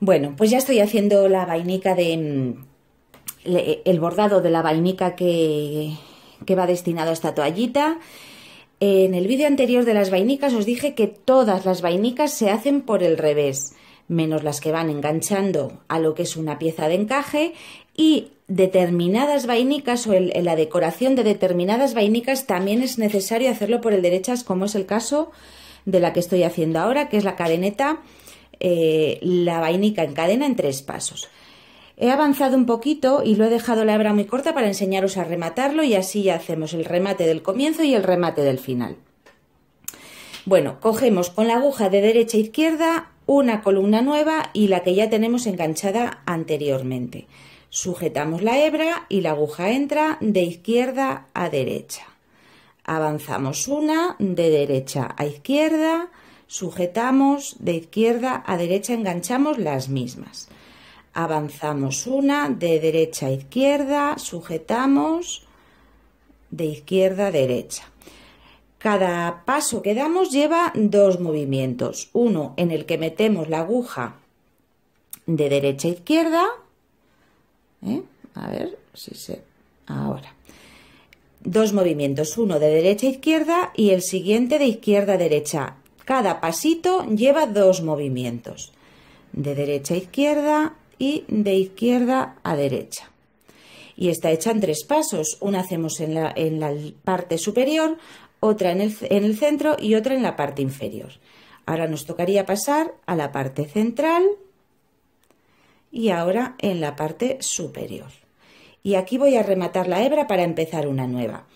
Bueno, pues ya estoy haciendo la vainica de... Mm, el bordado de la vainica que, va destinado a esta toallita. En el vídeo anterior de las vainicas os dije que todas las vainicas se hacen por el revés, menos las que van enganchando a lo que es una pieza de encaje y determinadas vainicas o la decoración de determinadas vainicas también es necesario hacerlo por el derechas como es el caso de la que estoy haciendo ahora, que es la cadeneta eh, la vainica en cadena en tres pasos. He avanzado un poquito y lo he dejado la hebra muy corta para enseñaros a rematarlo y así ya hacemos el remate del comienzo y el remate del final. Bueno, cogemos con la aguja de derecha a izquierda una columna nueva y la que ya tenemos enganchada anteriormente. Sujetamos la hebra y la aguja entra de izquierda a derecha. Avanzamos una de derecha a izquierda, Sujetamos de izquierda a derecha, enganchamos las mismas. Avanzamos una de derecha a izquierda, sujetamos de izquierda a derecha. Cada paso que damos lleva dos movimientos. Uno en el que metemos la aguja de derecha a izquierda. ¿eh? A ver si se... Ahora. Dos movimientos, uno de derecha a izquierda y el siguiente de izquierda a derecha. Cada pasito lleva dos movimientos, de derecha a izquierda y de izquierda a derecha. Y está hecha en tres pasos. Una hacemos en la, parte superior, otra en el centro y otra en la parte inferior. Ahora nos tocaría pasar a la parte central y ahora en la parte superior. Y aquí voy a rematar la hebra para empezar una nueva.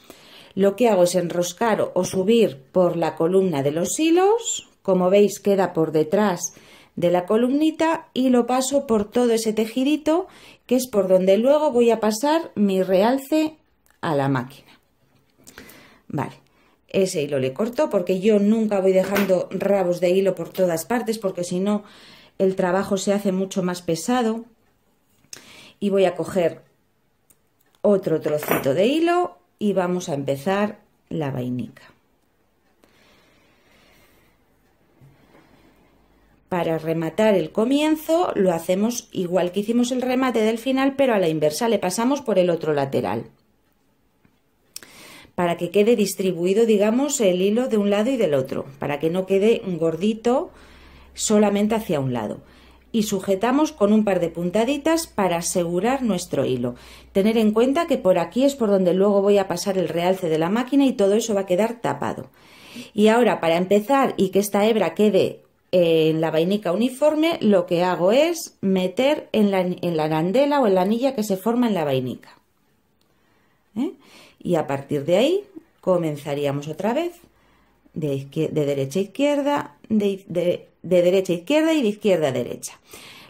Lo que hago es enroscar o subir por la columna de los hilos, como veis queda por detrás de la columnita y lo paso por todo ese tejidito que es por donde luego voy a pasar mi realce a la máquina. Vale, ese hilo le corto porque yo nunca voy dejando rabos de hilo por todas partes porque si no el trabajo se hace mucho más pesado y voy a coger otro trocito de hilo y vamos a empezar la vainica. Para rematar el comienzo lo hacemos igual que hicimos el remate del final, pero a la inversa le pasamos por el otro lateral. Para que quede distribuido, digamos, el hilo de un lado y del otro, para que no quede gordito solamente hacia un lado y sujetamos con un par de puntaditas para asegurar nuestro hilo. Tener en cuenta que por aquí es por donde luego voy a pasar el realce de la máquina y todo eso va a quedar tapado. Y ahora para empezar y que esta hebra quede eh, en la vainica uniforme, lo que hago es meter en la, en la arandela o en la anilla que se forma en la vainica. ¿Eh? Y a partir de ahí comenzaríamos otra vez de, derecha a izquierda, de derecha a izquierda y de izquierda a derecha.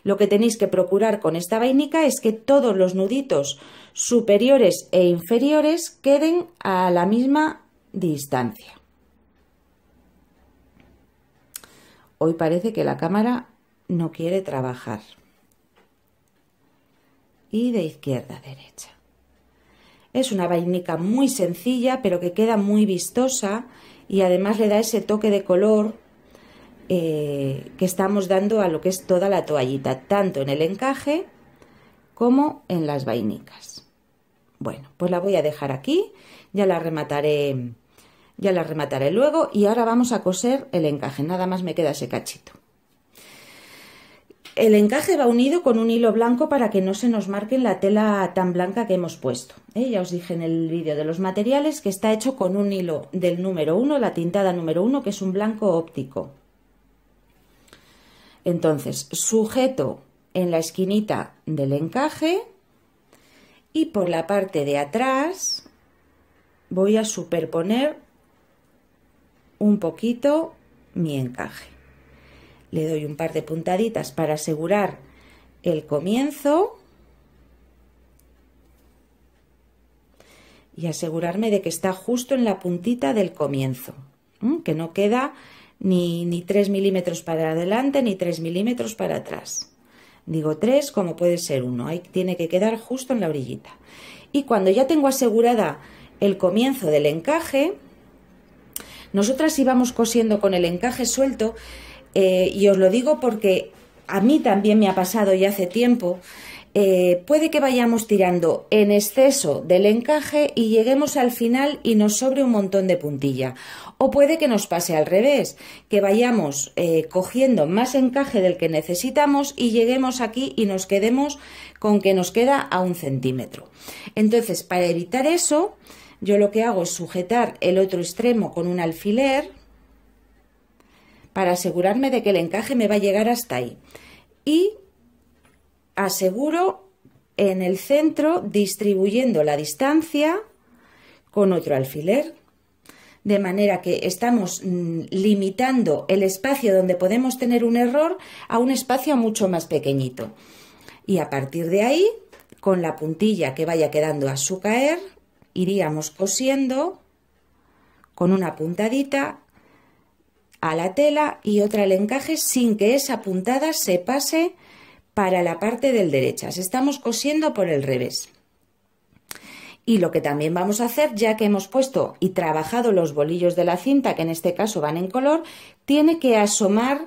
Lo que tenéis que procurar con esta vainica es que todos los nuditos superiores e inferiores queden a la misma distancia. Hoy parece que la cámara no quiere trabajar. Y de izquierda a derecha. Es una vainica muy sencilla, pero que queda muy vistosa y además le da ese toque de color eh, que estamos dando a lo que es toda la toallita, tanto en el encaje como en las vainicas. Bueno, pues la voy a dejar aquí, ya la remataré, ya la remataré luego y ahora vamos a coser el encaje, nada más me queda ese cachito. El encaje va unido con un hilo blanco para que no se nos marque la tela tan blanca que hemos puesto. ¿eh? Ya os dije en el vídeo de los materiales que está hecho con un hilo del número 1, la tintada número 1, que es un blanco óptico. Entonces, sujeto en la esquinita del encaje y por la parte de atrás voy a superponer un poquito mi encaje. Le doy un par de puntaditas para asegurar el comienzo y asegurarme de que está justo en la puntita del comienzo, que no queda ni, ni 3 milímetros para adelante ni 3 milímetros para atrás. Digo 3 como puede ser 1, ahí tiene que quedar justo en la orillita. Y cuando ya tengo asegurada el comienzo del encaje, nosotras íbamos cosiendo con el encaje suelto eh, y os lo digo porque a mí también me ha pasado ya hace tiempo eh, puede que vayamos tirando en exceso del encaje y lleguemos al final y nos sobre un montón de puntilla. O puede que nos pase al revés, que vayamos eh, cogiendo más encaje del que necesitamos y lleguemos aquí y nos quedemos con que nos queda a un centímetro. Entonces, para evitar eso, yo lo que hago es sujetar el otro extremo con un alfiler para asegurarme de que el encaje me va a llegar hasta ahí. Y aseguro en el centro distribuyendo la distancia con otro alfiler. De manera que estamos mm, limitando el espacio donde podemos tener un error a un espacio mucho más pequeñito. Y a partir de ahí, con la puntilla que vaya quedando a su caer, iríamos cosiendo con una puntadita a la tela y otra al encaje sin que esa puntada se pase para la parte del derechas. Estamos cosiendo por el revés. Y lo que también vamos a hacer, ya que hemos puesto y trabajado los bolillos de la cinta, que en este caso van en color, tiene que asomar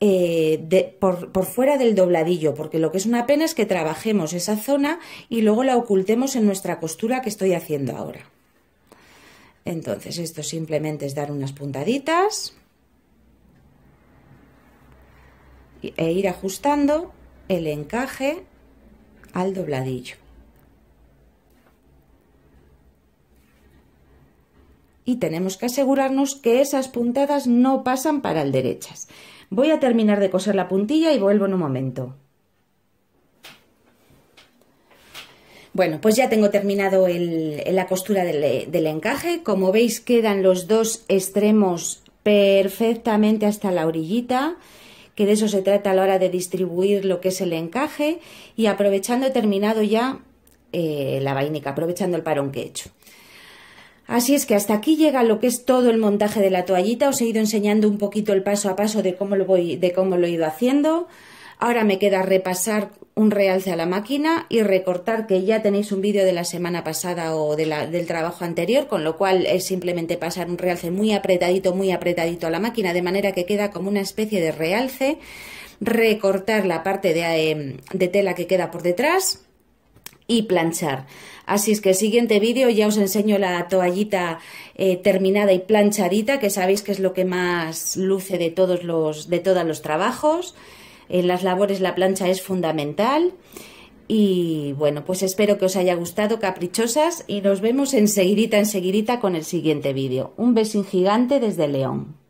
eh, por, fuera del dobladillo, porque lo que es una pena es que trabajemos esa zona y luego la ocultemos en nuestra costura que estoy haciendo ahora. Entonces esto simplemente es dar unas puntaditas e ir ajustando el encaje al dobladillo. Y tenemos que asegurarnos que esas puntadas no pasan para el derechas. Voy a terminar de coser la puntilla y vuelvo en un momento. Bueno, pues ya tengo terminado el, la costura del, del encaje. Como veis quedan los dos extremos perfectamente hasta la orillita que de eso se trata a la hora de distribuir lo que es el encaje y aprovechando, he terminado ya eh, la vainica, aprovechando el parón que he hecho. Así es que hasta aquí llega lo que es todo el montaje de la toallita. Os he ido enseñando un poquito el paso a paso de cómo lo voy, de cómo lo he ido haciendo. Ahora me queda repasar un realce a la máquina y recortar que ya tenéis un vídeo de la semana pasada o del trabajo anterior, con lo cual es simplemente pasar un realce muy apretadito, muy apretadito a la máquina, de manera que queda como una especie de realce, recortar la parte de, eh, tela que queda por detrás y planchar. Así es que el siguiente vídeo ya os enseño la toallita eh, terminada y planchadita, que sabéis que es lo que más luce de todos los, de todos los trabajos en las labores la plancha es fundamental. Y bueno, pues espero que os haya gustado, caprichosas, y nos vemos en seguidita con el siguiente vídeo. Un besín gigante desde León.